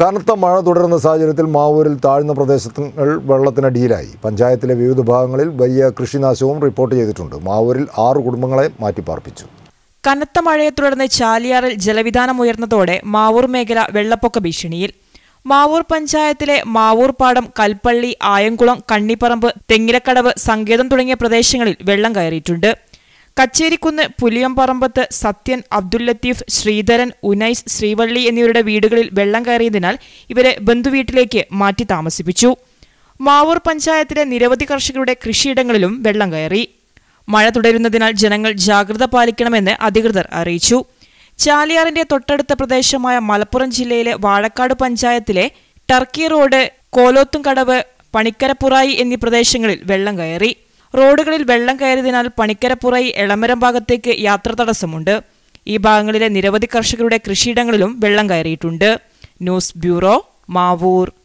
കനത്ത മഴ തുടരുന്ന സാഹചര്യത്തിൽ മാവൂരിൽ താഴ്ന്ന പ്രദേശങ്ങൾ വെള്ളത്തിനടിയിലായി പഞ്ചായത്തിലെ വിവിധ ഭാഗങ്ങളിൽ വലിയ കൃഷിനാശവും റിപ്പോർട്ട് ചെയ്തിട്ടുണ്ട് മാവൂരിൽ ആറ് കുടുംബങ്ങളെ മാറ്റിപ്പാർപ്പിച്ചു കനത്ത മഴയെ തുടർന്ന് ചാലിയാറിൽ ജലവിധാനം ഉയർന്നതോടെ മാവൂർ മേഖല വെള്ളപ്പൊക്ക ഭീഷണിയിൽ മാവൂർ പഞ്ചായത്തിലെ മാവൂർ പാടം കൽപ്പള്ളി ആയംകുളം കണ്ണിപ്പറമ്പ് തെങ്ങിലക്കടവ് സങ്കേതം തുടങ്ങിയ പ്രദേശങ്ങളിൽ വെള്ളം കയറിയിട്ടുണ്ട് കച്ചേരിക്കുന്ന് പുലിയംപറമ്പത്ത് സത്യൻ അബ്ദുൽ ലത്തീഫ് ശ്രീധരൻ ഉനൈസ് ശ്രീവള്ളി എന്നിവരുടെ വീടുകളിൽ വെള്ളം കയറിയതിനാൽ ഇവരെ ബന്ധുവീട്ടിലേക്ക് മാറ്റി താമസിപ്പിച്ചു മാവൂർ പഞ്ചായത്തിലെ നിരവധി കർഷകരുടെ കൃഷിയിടങ്ങളിലും വെള്ളം കയറി മഴ തുടരുന്നതിനാൽ ജനങ്ങൾ ജാഗ്രത പാലിക്കണമെന്ന് അധികൃതർ അറിയിച്ചു ചാലിയാറിന്റെ തൊട്ടടുത്ത പ്രദേശമായ മലപ്പുറം ജില്ലയിലെ വാഴക്കാട് പഞ്ചായത്തിലെ ടർക്കി റോഡ് കോലോത്തുംകടവ് പണിക്കരപ്പുറായി എന്നീ പ്രദേശങ്ങളിൽ വെള്ളം കയറി റോഡുകളിൽ വെള്ളം കയറിയതിനാൽ പണിക്കരപ്പുറയി എളമരം ഭാഗത്തേക്ക് യാത്ര തടസ്സമുണ്ട് ഈ ഭാഗങ്ങളിലെ നിരവധി കർഷകരുടെ കൃഷിയിടങ്ങളിലും വെള്ളം കയറിയിട്ടുണ്ട് ന്യൂസ് ബ്യൂറോ മാവൂർ